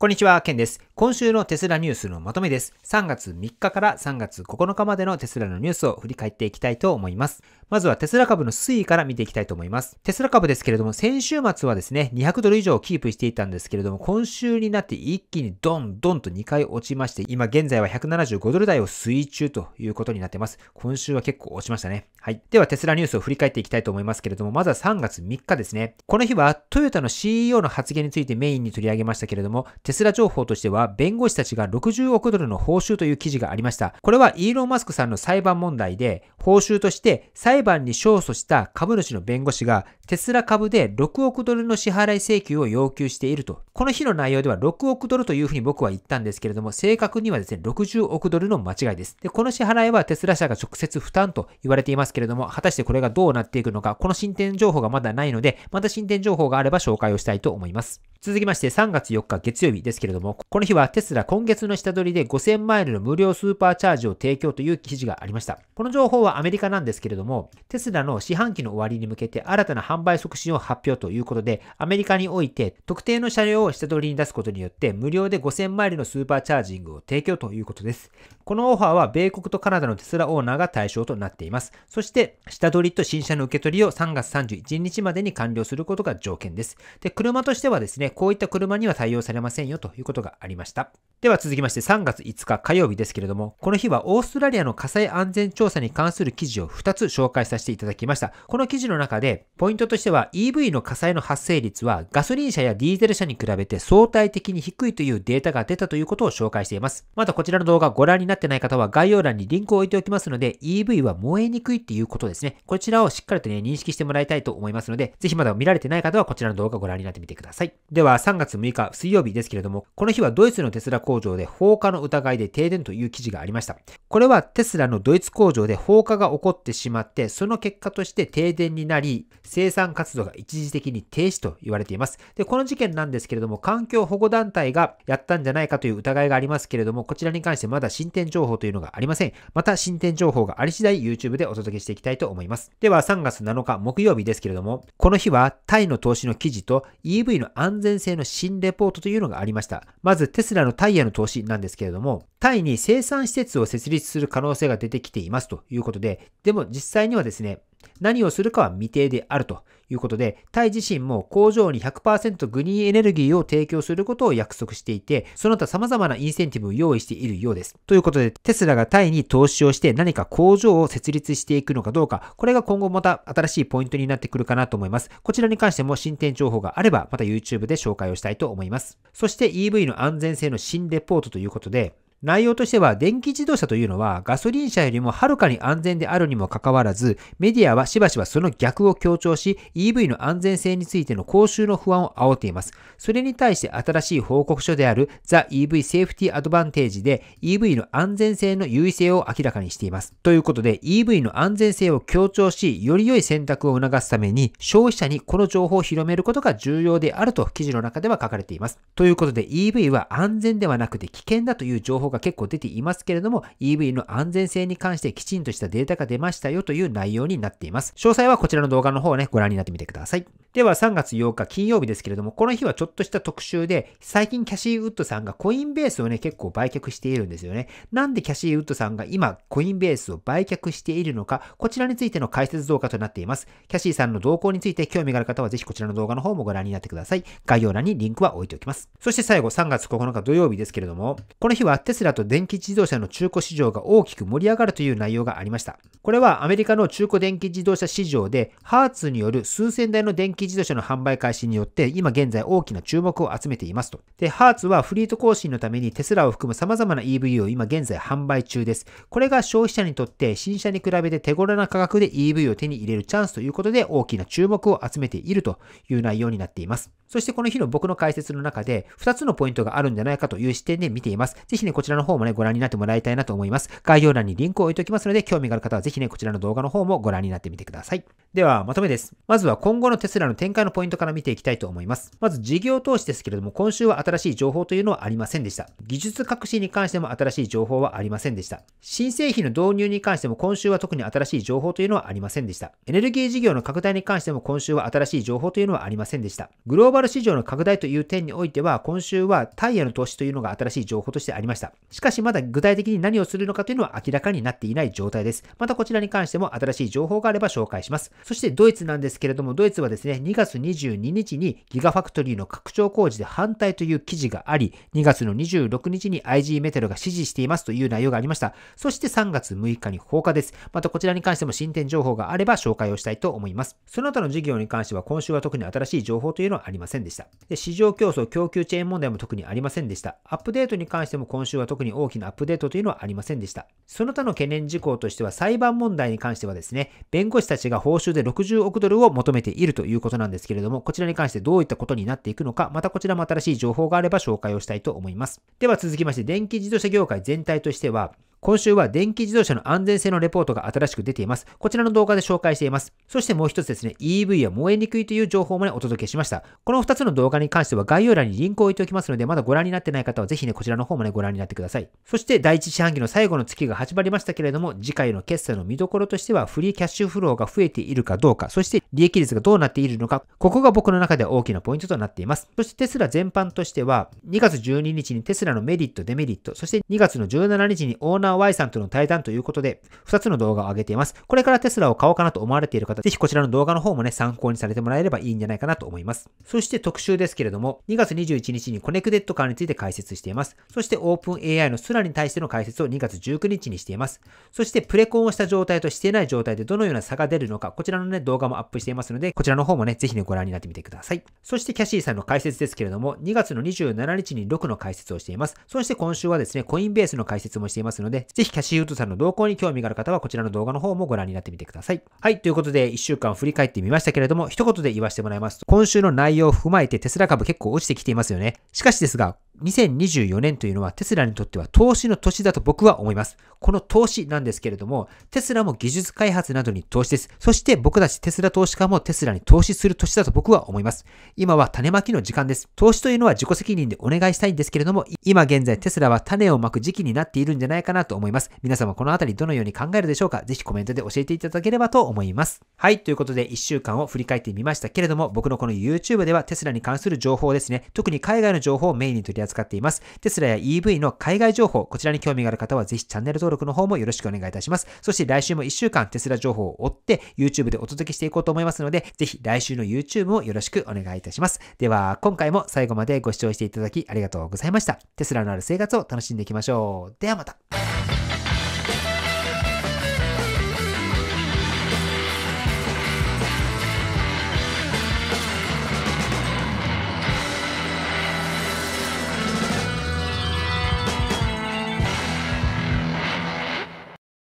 こんにちは、ケンです。今週のテスラニュースのまとめです。3月3日から3月9日までのテスラのニュースを振り返っていきたいと思います。まずはテスラ株の推移から見ていきたいと思います。テスラ株ですけれども、先週末はですね、200ドル以上をキープしていたんですけれども、今週になって一気にドンドンと2回落ちまして、今現在は175ドル台を推移中ということになってます。今週は結構落ちましたね。はい。ではテスラニュースを振り返っていきたいと思いますけれども、まずは3月3日ですね。この日はトヨタの CEO の発言についてメインに取り上げましたけれども、テスラ情報としては、弁護士たちが60億ドルの報酬という記事がありました。これはイーロン・マスクさんの裁判問題で、報酬として裁判に勝訴した株主の弁護士がテスラ株で6億ドルの支払い請求を要求していると。この日の内容では6億ドルというふうに僕は言ったんですけれども、正確にはですね、60億ドルの間違いです。で、この支払いはテスラ社が直接負担と言われていますけれども、果たしてこれがどうなっていくのか、この進展情報がまだないので、また進展情報があれば紹介をしたいと思います。続きまして3月4日月曜日ですけれども、この日はテスラ今月の下取りで5000マイルの無料スーパーチャージを提供という記事がありました。この情報はアメリカなんですけれども、テスラの四半期の終わりに向けて新たな販販売促進を発表ということで、アメリカにおいて特定の車両を下取りに出すことによって無料で5000マイルのスーパーチャージングを提供ということです。このオファーは米国とカナダのテスラオーナーが対象となっています。そして、下取りと新車の受け取りを3月31日までに完了することが条件です。で、車としてはですね、こういった車には対応されませんよということがありました。では続きまして3月5日火曜日ですけれども、この日はオーストラリアの火災安全調査に関する記事を2つ紹介させていただきました。この記事の中で、ポイントとしては EV の火災の発生率はガソリン車やディーゼル車に比べて相対的に低いというデータが出たということを紹介しています。まだこちらの動画ご覧になってない方は概要欄にリンクを置いておきますので、EV は燃えにくいっていうことですね。こちらをしっかりとね、認識してもらいたいと思いますので、ぜひまだ見られてない方はこちらの動画ご覧になってみてください。では3月6日水曜日ですけれども、この日はドイツのテスラ工場で放火の疑いで停電という記事がありました。これはテスラのドイツ工場で放火が起こってしまって、その結果として停電になり、生産活動が一時的に停止と言われています。で、この事件なんですけれども、環境保護団体がやったんじゃないかという疑いがありますけれども、こちらに関してまだ進展情報というのがありません。また進展情報があり次第 YouTube でお届けしていきたいと思います。では3月7日木曜日ですけれども、この日はタイの投資の記事と EV の安全性の新レポートというのがありました。まずテスラのタイエの投資なんですけれども、タイに生産施設を設立する可能性が出てきていますということで、でも実際にはですね、何をするかは未定であるということで、タイ自身も工場に100%グリーンエネルギーを提供することを約束していて、その他様々なインセンティブを用意しているようです。ということで、テスラがタイに投資をして何か工場を設立していくのかどうか、これが今後また新しいポイントになってくるかなと思います。こちらに関しても進展情報があれば、また YouTube で紹介をしたいと思います。そして EV の安全性の新レポートということで、内容としては、電気自動車というのはガソリン車よりもはるかに安全であるにもかかわらず、メディアはしばしばその逆を強調し、EV の安全性についての講習の不安を煽っています。それに対して新しい報告書である The EV Safety Advantage で EV の安全性の優位性を明らかにしています。ということで、EV の安全性を強調し、より良い選択を促すために、消費者にこの情報を広めることが重要であると記事の中では書かれています。ということで、EV は安全ではなくて危険だという情報報が結構出ていますけれども、EV の安全性に関してきちんとしたデータが出ましたよという内容になっています。詳細はこちらの動画の方をね、ご覧になってみてください。では3月8日金曜日ですけれども、この日はちょっとした特集で、最近キャシー・ウッドさんがコインベースをね、結構売却しているんですよね。なんでキャシー・ウッドさんが今、コインベースを売却しているのか、こちらについての解説動画となっています。キャシーさんの動向について興味がある方はぜひこちらの動画の方もご覧になってください。概要欄にリンクは置いておきます。そして最後、3月9日土曜日ですけれども、この日はテスラと電気自動車の中古市場が大きく盛り上がるという内容がありました。これはアメリカの中古電気自動車市場で、ハーツによる数千台の電気自動車の販売開始によって、今現在大きな注目を集めていますと。で、ハーツはフリート更新のためにテスラを含む様々な EV を今現在販売中です。これが消費者にとって新車に比べて手頃な価格で EV を手に入れるチャンスということで大きな注目を集めているという内容になっています。そしてこの日の僕の解説の中で2つのポイントがあるんじゃないかという視点で見ています。ぜひね、こちらちらの方もね、ご覧になってもらいたいなと思います。概要欄にリンクを置いておきますので、興味がある方はぜひね、こちらの動画の方もご覧になってみてください。では、まとめです。まずは今後のテスラの展開のポイントから見ていきたいと思います。まず事業投資ですけれども、今週は新しい情報というのはありませんでした。技術革新に関しても新しい情報はありませんでした。新製品の導入に関しても今週は特に新しい情報というのはありませんでした。エネルギー事業の拡大に関しても今週は新しい情報というのはありませんでした。グローバル市場の拡大という点においては、今週はタイヤの投資というのが新しい情報としてありました。しかしまだ具体的に何をするのかというのは明らかになっていない状態です。またこちらに関しても新しい情報があれば紹介します。そしてドイツなんですけれども、ドイツはですね、2月22日にギガファクトリーの拡張工事で反対という記事があり、2月の26日に IG メテロが支持していますという内容がありました。そして3月6日に放火です。またこちらに関しても進展情報があれば紹介をしたいと思います。その他の事業に関しては今週は特に新しい情報というのはありませんでした。で市場競争供給チェーン問題も特にありませんでした。アップデートに関しても今週は特に大きなアップデートというのはありませんでした。その他の懸念事項としては裁判問題に関してはですね、弁護士たちが報酬で60億ドルを求めているということなんですけれども、こちらに関してどういったことになっていくのか、またこちらも新しい情報があれば紹介をしたいと思います。では続きまして、電気自動車業界全体としては、今週は電気自動車の安全性のレポートが新しく出ています。こちらの動画で紹介しています。そしてもう一つですね、EV は燃えにくいという情報もね、お届けしました。この二つの動画に関しては概要欄にリンクを置いておきますので、まだご覧になってない方はぜひね、こちらの方もね、ご覧になってください。そして第一四半期の最後の月が始まりましたけれども、次回の決算の見どころとしては、フリーキャッシュフローが増えているかどうか、そして利益率がどうなっているのか、ここが僕の中では大きなポイントとなっています。そしてテスラ全般としては、2月12日にテスラのメリット、デメリット、そして2月の17日にオーナーマン Y さんとの対談ということで、2つの動画を上げています。これからテスラを買おうかなと思われている方、ぜひこちらの動画の方もね、参考にされてもらえればいいんじゃないかなと思います。そして特集ですけれども、2月21日にコネクテッドカーについて解説しています。そしてオープン a i の空に対しての解説を2月19日にしています。そしてプレコンをした状態としていない状態でどのような差が出るのか、こちらのね、動画もアップしていますので、こちらの方もね、ぜひね、ご覧になってみてください。そしてキャシーさんの解説ですけれども、2月の27日に6の解説をしています。そして今週はですね、コインベースの解説もしていますので、で、ぜひキャシーウッドさんの動向に興味がある方はこちらの動画の方もご覧になってみてください。はい、ということで1週間振り返ってみましたけれども、一言で言わせてもらいますと、今週の内容を踏まえてテスラ株結構落ちてきていますよね。しかしですが、2024年というのはテスラにとっては投資の年だと僕は思います。この投資なんですけれども、テスラも技術開発などに投資です。そして僕たちテスラ投資家もテスラに投資する年だと僕は思います。今は種まきの時間です。投資というのは自己責任でお願いしたいんですけれども、今現在テスラは種をまく時期になっているんじゃないかなと思います。皆様このあたりどのように考えるでしょうかぜひコメントで教えていただければと思います。はい、ということで1週間を振り返ってみましたけれども、僕のこの YouTube ではテスラに関する情報ですね、特に海外の情報をメインに取り扱っています。テスラや EV の海外情報、こちらに興味がある方はぜひチャンネル登録の方もよろしくお願いいたします。そして来週も1週間テスラ情報を追って YouTube でお届けしていこうと思いますので、ぜひ来週の YouTube もよろしくお願いいたします。では、今回も最後までご視聴していただきありがとうございました。テスラのある生活を楽しんでいきましょう。ではまた。